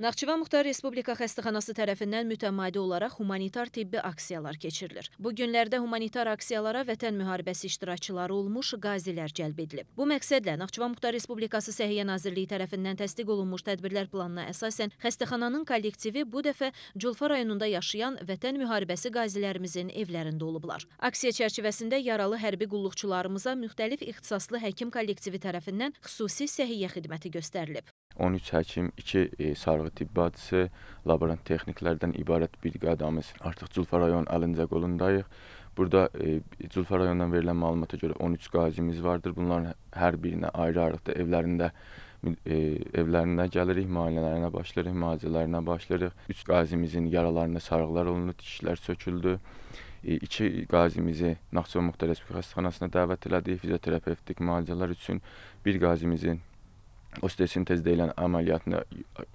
Naxçıvan Muxtar Respublika Xəstəxanası tərəfindən mütəmadi olaraq humanitar tibbi aksiyalar keçirilir. Bu günlərdə humanitar aksiyalara vətən müharibəsi iştirakçıları olmuş qazilər cəlb edilib. Bu məqsədlə Naxçıvan Muxtar Respublikası Səhiyyə Nazirliyi tərəfindən təsdiq olunmuş tədbirlər planına əsasən xəstəxananın kollektivi bu dəfə Culfa rayonunda yaşayan vətən müharibəsi qazilərimizin evlərində olublar. Aksiya çərçivəsində yaralı hərbi qulluqçularımıza müxtəlif ixtisaslı həkim kollektivi tərəfindən xüsusi səhiyyə xidməti göstərilib. 13 həkim, 2 e, sarğı tibbi hadisi, laborant texniklərdən ibarət briqadamız. Artıq Culfa rayon Əlincə qolundayıq. Burada e, Culfa rayonundan verilən məlumata görə 13 qazimiz vardır. Bunların hər birinə ayrı-ayrılıqda evlərində e, evlərinə gəlirik, müayinələrinə başlayırıq, müalicələrinə başlayırıq. 3 qazimizin yaralarında sarğılar olundu, dişlər söküldü. 2 e, qazimizi Naxçıvan Muxtar Respublika Xəstəxanasına dəvət elədik fizioterapevtik müalicələr üçün. 1 qazimizin osteosintez deyilən əməliyyatını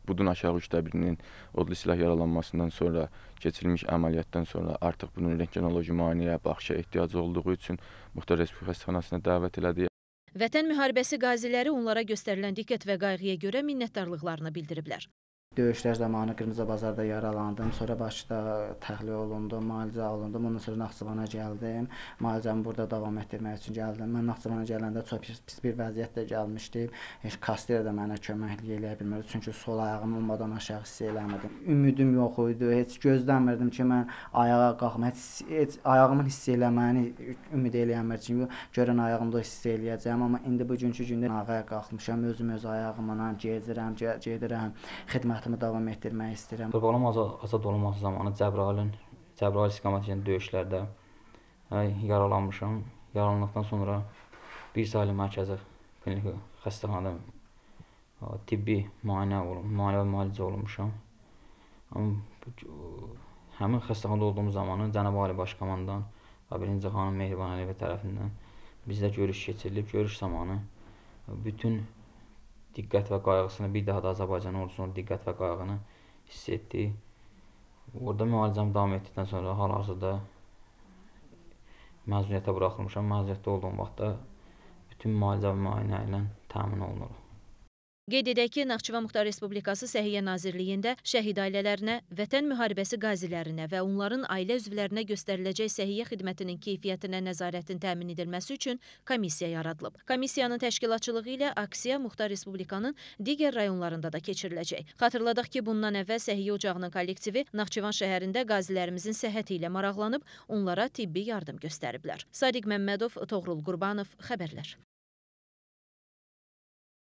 budun aşağı üçdə birinin odlu silah yaralanmasından sonra keçirilmiş əməliyyatdan sonra artıq bunun rentgenoloji müayinəyə baxışa ehtiyacı olduğu üçün Muxtar Respublika Xəstəxanasına dəvət elədik. Vətən müharibəsi qaziləri onlara göstərilən diqqət və qayğıya görə minnətdarlıqlarını bildiriblər. Döyüşlər zamanı Qırmızı bazarda yaralandım, sonra Bakıda təxliyə olundum, müalicə alındım. Ondan sonra Naxçıvana gəldim. Müalicəmi burada davam etdirmək üçün gəldim. Mən Naxçıvana gələndə çox pis, pis bir vəziyyətdə gəlmişdim. Heç kaster də mənə köməklik eləyə bilmirdi, çünki sol ayağım olmadan aşağı hiss eləmirdim. Ümidim yox idi. Heç gözləmirdim ki, mən ayağa qalxım, heç, heç ayağımın hiss eləməyini ümid eləmirdim. Görən ayağımda hiss eləyəcəm, amma indi bugünkü gündə ayağa qalxmışam, özüm öz ayağımla gecirəm, gedirəm, xidmət həyatımı davam etdirmək istəyirəm. Qurbanım azad, azad olunması zamanı Cəbrailin Cəbrail istiqamətində yəni döyüşlərdə yaralanmışam. Yaralandıqdan sonra bir saylı mərkəzi klinik xəstəxanada tibbi müayinə olun, müayinə və müalicə olunmuşam. Amma həmin xəstəxanada olduğum zamanı Cənab Ali Baş Komandan və birinci xanım Mehriban Əliyeva tərəfindən bizdə görüş keçirilib. Görüş zamanı bütün diqqət və qayğısını bir daha da Azərbaycan ordusuna diqqət və qayğını hiss etdi. Orada müalicəm davam etdikdən sonra hal-hazırda məzuniyyətə buraxılmışam. Məzuniyyətdə olduğum vaxtda bütün müalicə və müayinə ilə təmin olunur. Qeyd edək ki, Naxçıvan Muxtar Respublikası Səhiyyə Nazirliyində şəhid ailələrinə, vətən müharibəsi qazilərinə və onların ailə üzvlərinə göstəriləcək səhiyyə xidmətinin keyfiyyətinə nəzarətin təmin edilməsi üçün komissiya yaradılıb. Komissiyanın təşkilatçılığı ilə aksiya Muxtar Respublikanın digər rayonlarında da keçiriləcək. Xatırladaq ki, bundan əvvəl Səhiyyə Ocağının kollektivi Naxçıvan şəhərində qazilərimizin səhhəti ilə maraqlanıb, onlara tibbi yardım göstəriblər. Sadiq Məmmədov, Toğrul Qurbanov, xəbərlər.